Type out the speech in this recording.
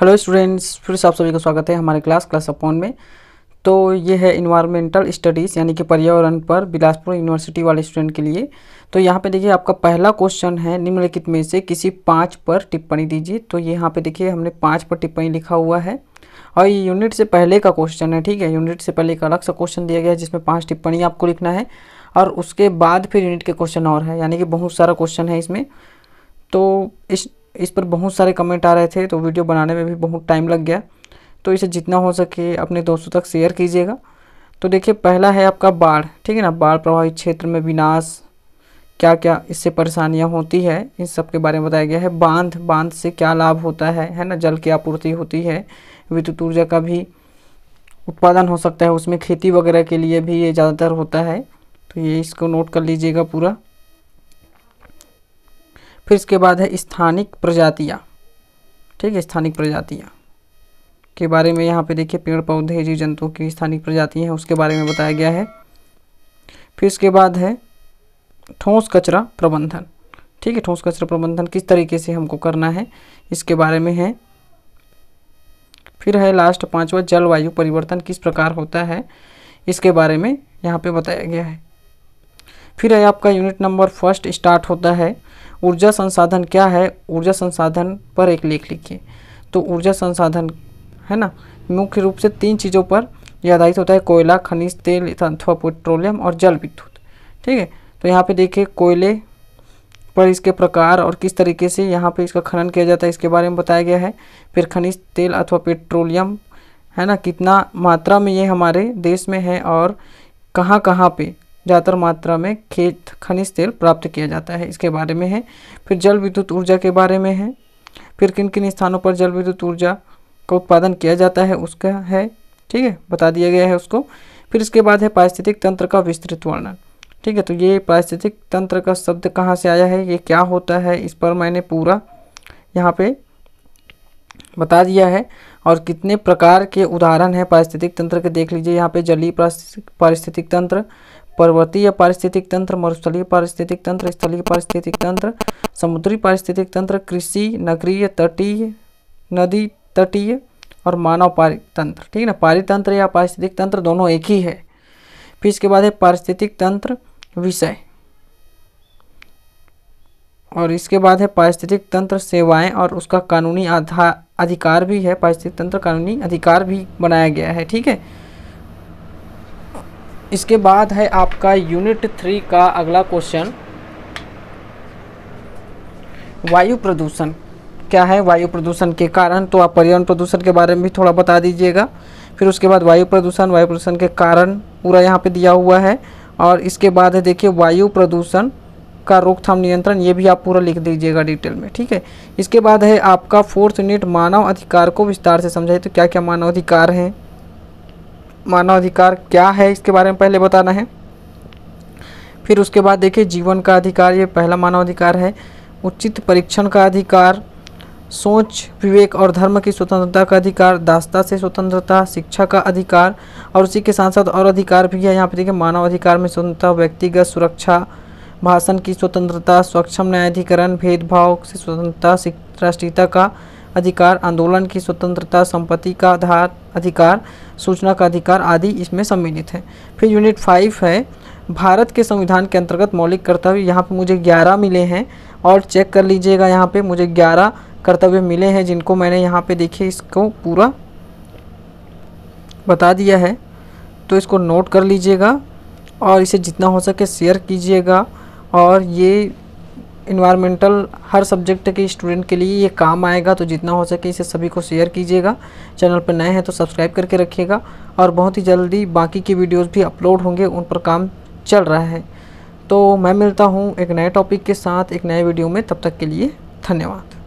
hello students फिर से आप सभी का स्वागत है हमारे क्लास क्लास अपॉन में तो ये है इन्वायरमेंटल स्टडीज़ यानी कि पर्यावरण पर बिलासपुर यूनिवर्सिटी वाले स्टूडेंट के लिए तो यहाँ पे देखिए आपका पहला क्वेश्चन है निम्नलिखित में से किसी पाँच पर टिप्पणी दीजिए तो ये यहाँ पे देखिए हमने पाँच पर टिप्पणी लिखा हुआ है और ये यूनिट से पहले का क्वेश्चन है ठीक है यूनिट से पहले एक अलग सा क्वेश्चन दिया गया है जिसमें पाँच टिप्पणी आपको लिखना है और उसके बाद फिर यूनिट के क्वेश्चन और है यानी कि बहुत सारा क्वेश्चन है इसमें तो इस इस पर बहुत सारे कमेंट आ रहे थे तो वीडियो बनाने में भी बहुत टाइम लग गया तो इसे जितना हो सके अपने दोस्तों तक शेयर कीजिएगा तो देखिए पहला है आपका बाढ़ ठीक है ना बाढ़ प्रभावित क्षेत्र में विनाश क्या क्या इससे परेशानियां होती है इन सब के बारे में बताया गया है बांध बांध से क्या लाभ होता है है ना जल की आपूर्ति होती है विद्युत ऊर्जा का भी उत्पादन हो सकता है उसमें खेती वगैरह के लिए भी ये ज़्यादातर होता है तो ये इसको नोट कर लीजिएगा पूरा फिर इसके बाद है स्थानिक प्रजातियाँ ठीक है स्थानिक प्रजातियाँ के बारे में यहाँ पे देखिए पेड़ पौधे जीव जंतु की स्थानिक प्रजातियाँ हैं उसके बारे में बताया गया है फिर इसके बाद है ठोस कचरा प्रबंधन ठीक है ठोस कचरा प्रबंधन किस तरीके से हमको करना है इसके बारे में है फिर है लास्ट पांचवा जलवायु परिवर्तन किस प्रकार होता है इसके बारे में यहाँ पे बताया गया है फिर है आपका यूनिट नंबर फर्स्ट स्टार्ट होता है ऊर्जा संसाधन क्या है ऊर्जा संसाधन पर एक लेख लिखिए तो ऊर्जा संसाधन है ना मुख्य रूप से तीन चीज़ों पर यह आधारित होता है कोयला खनिज तेल अथवा पेट्रोलियम और जल विद्युत ठीक है तो यहाँ पे देखिए कोयले पर इसके प्रकार और किस तरीके से यहाँ पे इसका खनन किया जाता है इसके बारे में बताया गया है फिर खनिज तेल अथवा पेट्रोलियम है ना कितना मात्रा में ये हमारे देश में है और कहाँ कहाँ पे ज़्यादातर मात्रा में खेत खनिज तेल प्राप्त किया जाता है इसके बारे में है फिर जल विद्युत ऊर्जा के बारे में है फिर किन किन स्थानों पर जल विद्युत ऊर्जा का उत्पादन किया जाता है उसका है ठीक है बता दिया गया है उसको फिर इसके बाद है पारिस्थितिक तंत्र का विस्तृत वर्णन ठीक है तो ये पारिस्थितिक तंत्र का शब्द कहाँ से आया है ये क्या होता है इस पर मैंने पूरा यहाँ पे बता दिया है और कितने प्रकार के उदाहरण हैं पारिस्थितिक तंत्र के देख लीजिए यहाँ पे जलीय पारिस्थितिक तंत्र पर्वतीय पारिस्थितिक तंत्र मरुस्थलीय पारिस्थितिक तंत्र स्थलीय पारिस्थितिक तंत्र समुद्री पारिस्थितिक तंत्र कृषि नगरीय तटीय नदी तटीय और मानव पारितंत्र ठीक है ना पारितंत्र या पारिस्थितिक तंत्र दोनों एक ही है फिर इसके बाद है पारिस्थितिक तंत्र विषय और इसके बाद है पारिस्थितिक तंत्र सेवाएं और उसका कानूनी आधार अधिकार भी है पारिस्थितिक तंत्र कानूनी अधिकार भी बनाया गया है ठीक है इसके बाद है आपका यूनिट थ्री का अगला क्वेश्चन वायु प्रदूषण क्या है वायु प्रदूषण के कारण तो आप पर्यावरण प्रदूषण के बारे में भी थोड़ा बता दीजिएगा फिर उसके बाद वायु प्रदूषण वायु प्रदूषण के कारण पूरा यहाँ पे दिया हुआ है और इसके बाद है देखिए वायु प्रदूषण आपका रोकथाम नियंत्रण ये भी आप पूरा लिख दीजिएगा डिटेल में ठीक है इसके बाद है आपका फोर्थ यूनिट मानव अधिकार को विस्तार से समझाइए तो क्या क्या मानव अधिकार हैं मानव अधिकार क्या है इसके बारे में पहले बताना है फिर उसके बाद देखिए जीवन का अधिकार ये पहला मानव अधिकार है उचित परीक्षण का अधिकार सोच विवेक और धर्म की स्वतंत्रता का अधिकार दास्ता से स्वतंत्रता शिक्षा का अधिकार और उसी के साथ साथ और अधिकार भी है यहाँ पे देखिए मानव अधिकार में स्वतंत्रता व्यक्तिगत सुरक्षा भाषण की स्वतंत्रता सक्षम न्यायाधिकरण भेदभाव से स्वतंत्रता राष्ट्रीयता का अधिकार आंदोलन की स्वतंत्रता संपत्ति का आधार अधिकार सूचना का अधिकार आदि इसमें सम्मिलित है फिर यूनिट फाइव है भारत के संविधान के अंतर्गत मौलिक कर्तव्य यहाँ पे मुझे 11 मिले हैं और चेक कर लीजिएगा यहाँ पे मुझे 11 कर्तव्य मिले हैं जिनको मैंने यहाँ पे देखिए इसको पूरा बता दिया है तो इसको नोट कर लीजिएगा और इसे जितना हो सके शेयर कीजिएगा और ये इन्वायरमेंटल हर सब्जेक्ट के स्टूडेंट के लिए ये काम आएगा तो जितना हो सके इसे सभी को शेयर कीजिएगा चैनल पर नए हैं तो सब्सक्राइब करके रखिएगा और बहुत ही जल्दी बाकी के वीडियोस भी अपलोड होंगे उन पर काम चल रहा है तो मैं मिलता हूँ एक नए टॉपिक के साथ एक नए वीडियो में तब तक के लिए धन्यवाद